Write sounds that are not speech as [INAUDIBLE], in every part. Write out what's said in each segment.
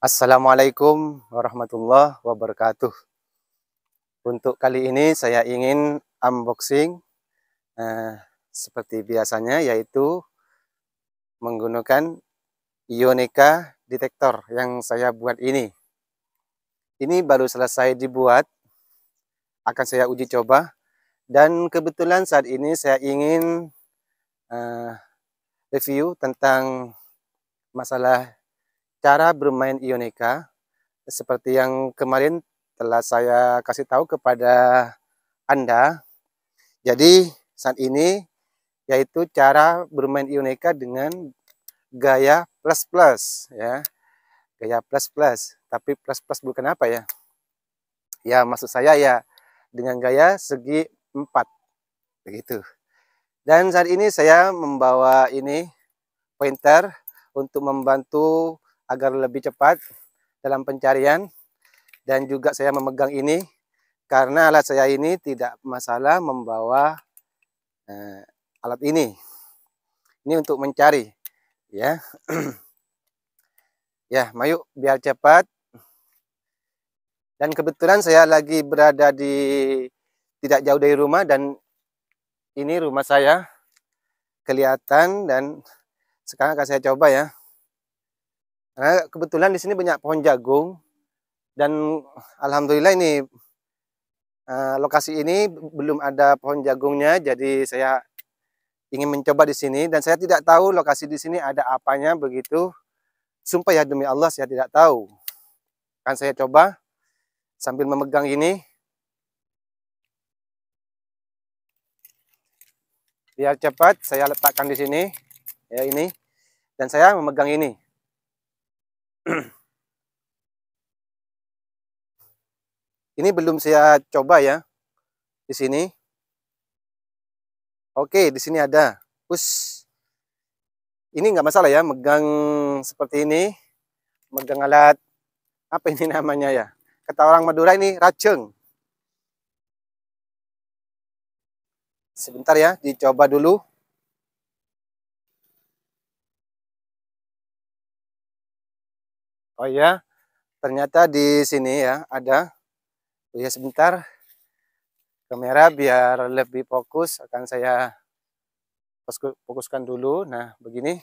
Assalamualaikum warahmatullahi wabarakatuh. Untuk kali ini saya ingin unboxing eh, seperti biasanya yaitu menggunakan Ioneka detektor yang saya buat ini. Ini baru selesai dibuat, akan saya uji coba dan kebetulan saat ini saya ingin eh, review tentang masalah cara bermain ioneka seperti yang kemarin telah saya kasih tahu kepada Anda. Jadi saat ini yaitu cara bermain ioneka dengan gaya plus-plus ya. Gaya plus-plus, tapi plus-plus bukan apa ya? Ya maksud saya ya dengan gaya segi 4. Begitu. Dan saat ini saya membawa ini pointer untuk membantu agar lebih cepat dalam pencarian dan juga saya memegang ini karena alat saya ini tidak masalah membawa eh, alat ini ini untuk mencari ya [CLEARS THROAT] ya mayu biar cepat dan kebetulan saya lagi berada di tidak jauh dari rumah dan ini rumah saya kelihatan dan sekarang akan saya coba ya karena eh, kebetulan di sini banyak pohon jagung dan alhamdulillah ini uh, lokasi ini belum ada pohon jagungnya jadi saya ingin mencoba di sini dan saya tidak tahu lokasi di sini ada apanya begitu. Sumpah ya demi Allah saya tidak tahu. Kan saya coba sambil memegang ini. Biar cepat saya letakkan di sini ya ini dan saya memegang ini. [CLEARS THROAT] ini belum saya coba ya di sini. Oke, di sini ada. Us. Ini nggak masalah ya, megang seperti ini, megang alat apa ini namanya ya? Kata orang Madura ini raceng. Sebentar ya, dicoba dulu. Oh ya, ternyata di sini ya ada. Ya sebentar, kamera biar lebih fokus akan saya fokuskan dulu. Nah, begini.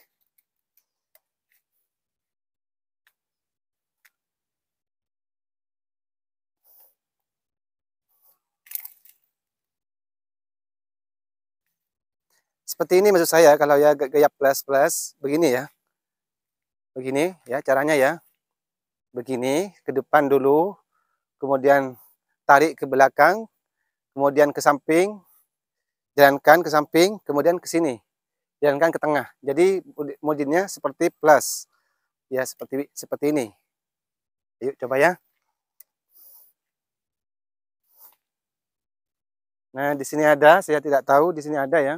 Seperti ini maksud saya kalau ya gaya plus plus begini ya. Begini ya caranya ya begini ke depan dulu, kemudian tarik ke belakang, kemudian ke samping, jalankan ke samping, kemudian ke sini, jalankan ke tengah. Jadi mudinnya seperti plus, ya seperti seperti ini. Yuk coba ya. Nah di sini ada, saya tidak tahu di sini ada ya.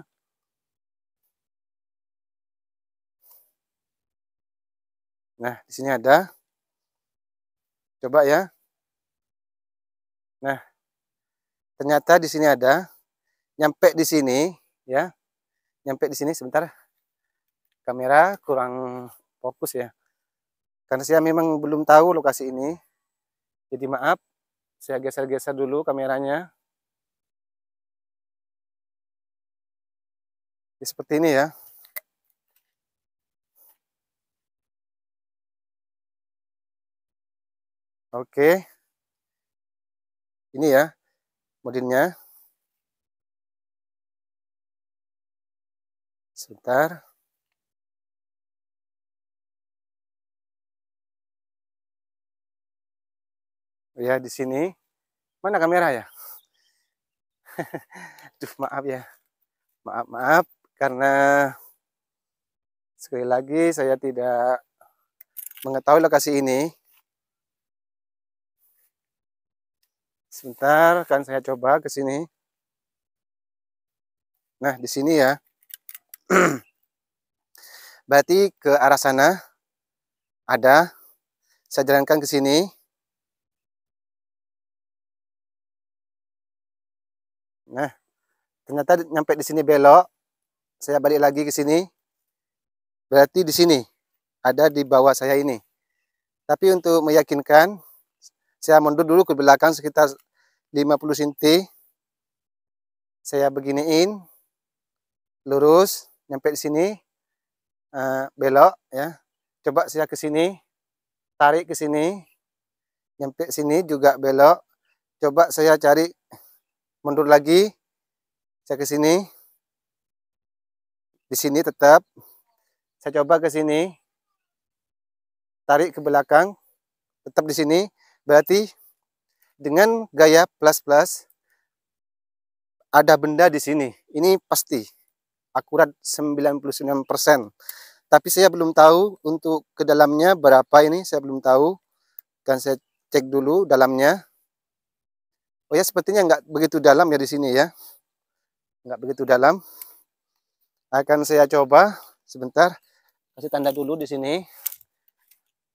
Nah di sini ada. Coba ya. Nah, ternyata di sini ada nyampe di sini ya. Nyampe di sini sebentar. Kamera kurang fokus ya. Karena saya memang belum tahu lokasi ini. Jadi maaf, saya geser-geser dulu kameranya. Ya, seperti ini ya. Oke. Ini ya modinnya. Sebentar. Oh ya di sini. Mana kamera ya? [LAUGHS] Duh, maaf ya. Maaf, maaf karena sekali lagi saya tidak mengetahui lokasi ini Sebentar, akan saya coba ke sini. Nah, di sini ya. [CLEARS THROAT] Berarti ke arah sana ada. Saya jalankan ke sini. Nah, ternyata nyampe di sini belok. Saya balik lagi ke sini. Berarti di sini ada di bawah saya ini. Tapi untuk meyakinkan, saya mundur dulu ke belakang sekitar 50 cm saya beginiin lurus nyampe di sini uh, belok ya coba saya ke sini tarik ke sini nyampe sini juga belok coba saya cari mundur lagi saya ke sini di sini tetap saya coba ke sini tarik ke belakang tetap di sini berarti dengan gaya plus-plus ada benda di sini. Ini pasti akurat 99%. Tapi saya belum tahu untuk kedalamnya berapa ini, saya belum tahu. Kan saya cek dulu dalamnya. Oh ya, sepertinya nggak begitu dalam ya di sini ya. Nggak begitu dalam. Akan saya coba sebentar. Kasih tanda dulu di sini.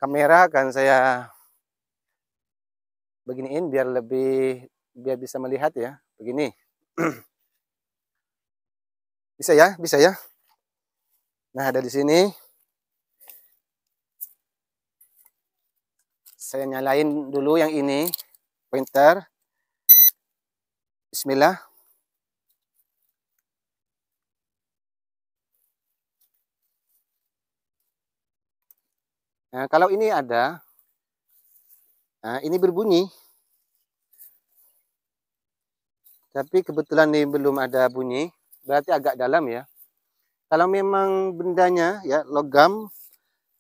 Kamera akan saya beginiin biar lebih biar bisa melihat ya begini [CLEARS THROAT] bisa ya bisa ya nah ada di sini saya nyalain dulu yang ini pointer Bismillah Nah, kalau ini ada, Nah, ini berbunyi. Tapi kebetulan ini belum ada bunyi, berarti agak dalam ya. Kalau memang bendanya ya logam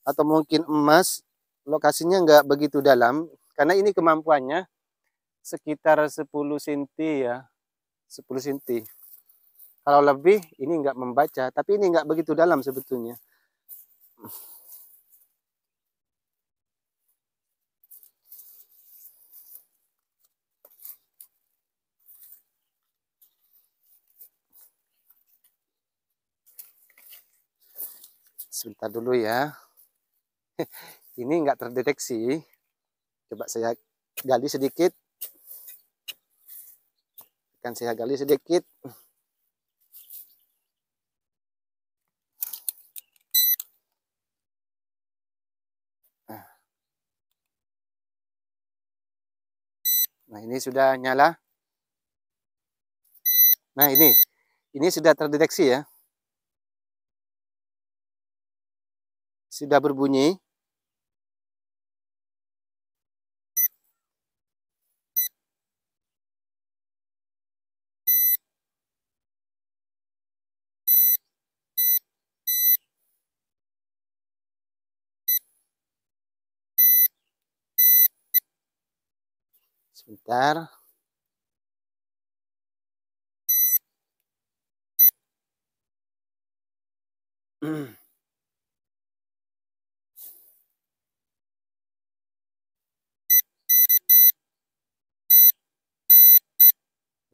atau mungkin emas, lokasinya nggak begitu dalam. Karena ini kemampuannya sekitar 10 cm ya, 10 cm. Kalau lebih ini nggak membaca, tapi ini nggak begitu dalam sebetulnya. sebentar dulu ya [LAUGHS] ini enggak terdeteksi coba saya gali sedikit akan saya gali sedikit Nah, ini sudah nyala. Nah, ini. Ini sudah terdeteksi ya. sudah berbunyi. Sebentar. Mm-hmm. [CLEARS THROAT]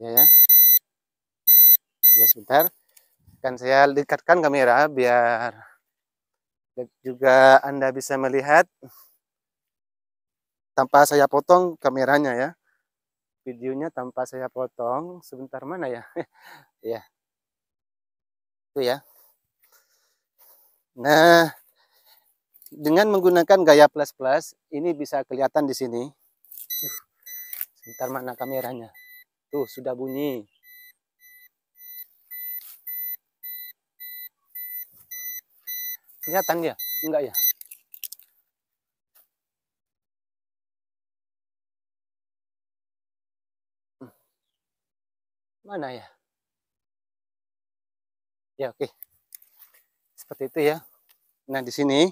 Ya, ya. Ya sebentar. Kan saya dekatkan kamera biar juga Anda bisa melihat tanpa saya potong kameranya ya. Videonya tanpa saya potong. Sebentar mana ya? [LAUGHS] ya. Itu ya. Nah, dengan menggunakan gaya plus-plus ini bisa kelihatan di sini. Sebentar mana kameranya? Tuh, sudah bunyi. Kelihatan dia? Enggak ya? Hmm. Mana ya? Ya, oke. Seperti itu ya. Nah, di sini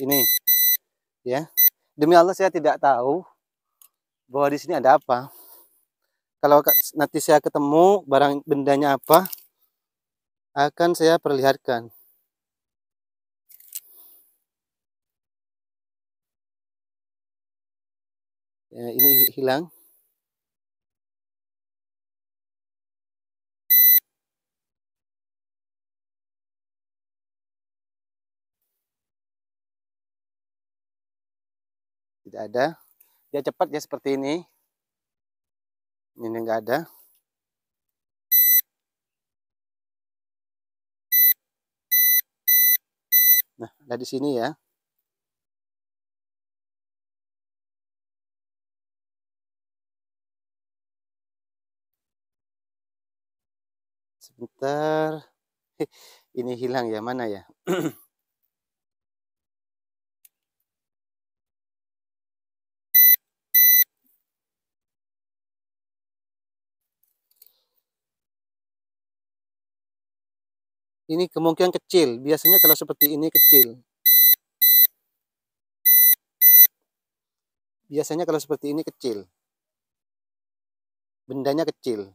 ini ya. Demi Allah saya tidak tahu bahwa di sini ada apa. Kalau nanti saya ketemu barang bendanya apa, akan saya perlihatkan. Ya, ini hilang. Tidak ada ya cepat ya seperti ini ini enggak ada nah ada di sini ya sebentar ini hilang ya mana ya [CLEARS THROAT] ini kemungkinan kecil. Biasanya kalau seperti ini kecil. Biasanya kalau seperti ini kecil. Bendanya kecil.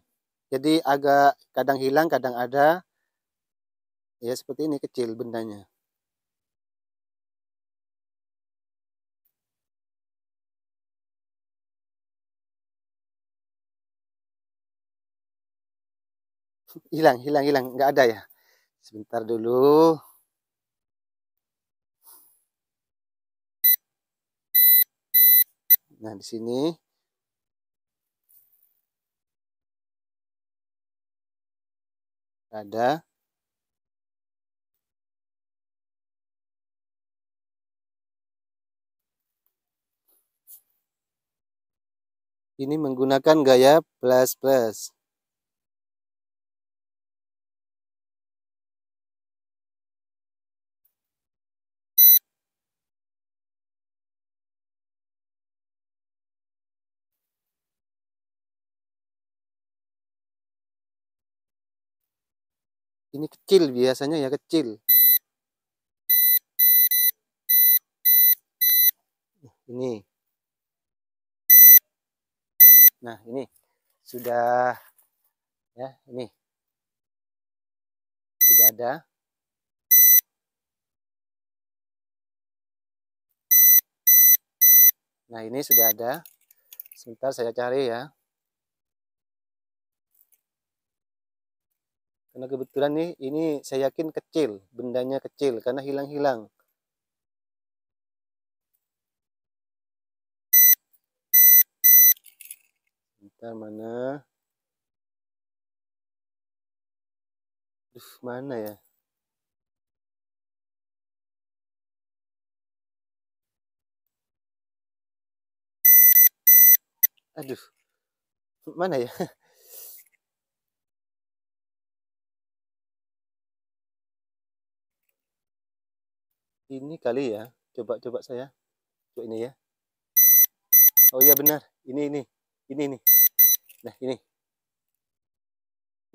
Jadi agak kadang hilang, kadang ada. Ya seperti ini kecil bendanya. Hilang, hilang, hilang. Nggak ada ya. Sebentar dulu. Nah, di sini ada ini menggunakan gaya plus plus ini kecil biasanya ya kecil ini nah ini sudah ya ini sudah ada nah ini sudah ada sebentar saya cari ya Karena kebetulan nih ini saya yakin kecil, bendanya kecil karena hilang-hilang. Entar mana? Duh, mana ya? Aduh. Mana ya? [LAUGHS] ini kali ya coba coba saya coba ini ya oh iya benar ini ini ini ini nah ini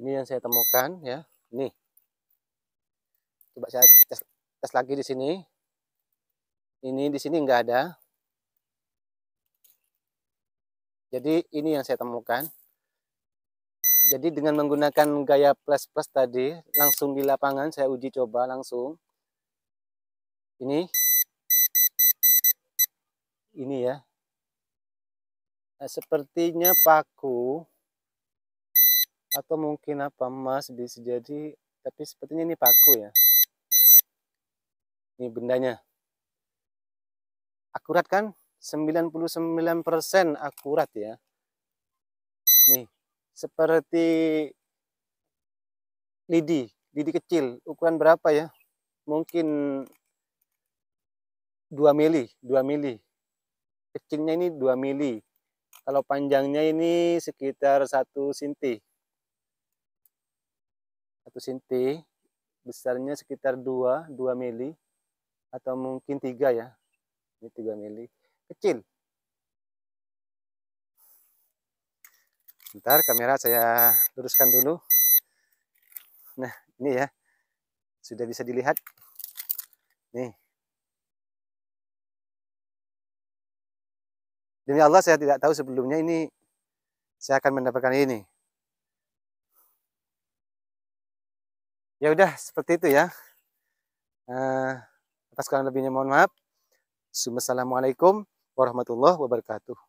ini yang saya temukan ya ini coba saya tes, tes lagi di sini ini di sini enggak ada jadi ini yang saya temukan jadi dengan menggunakan gaya plus plus tadi langsung di lapangan saya uji coba langsung ini ini ya nah, sepertinya paku atau mungkin apa emas bisa jadi tapi sepertinya ini paku ya ini bendanya akurat kan 99% akurat ya nih seperti lidi lidi kecil ukuran berapa ya mungkin 2 mili, 2 mili. Kecilnya ini 2 mili. Kalau panjangnya ini sekitar 1 cm. 1 cm. Besarnya sekitar 2, 2 mili. Atau mungkin 3 ya. Ini 3 mili. Kecil. Bentar kamera saya luruskan dulu. Nah ini ya. Sudah bisa dilihat. Nih. Demi Allah saya tidak tahu sebelumnya ini saya akan mendapatkan ini. Ya udah seperti itu ya. Uh, atas kurang lebihnya mohon maaf. Assalamualaikum warahmatullahi wabarakatuh.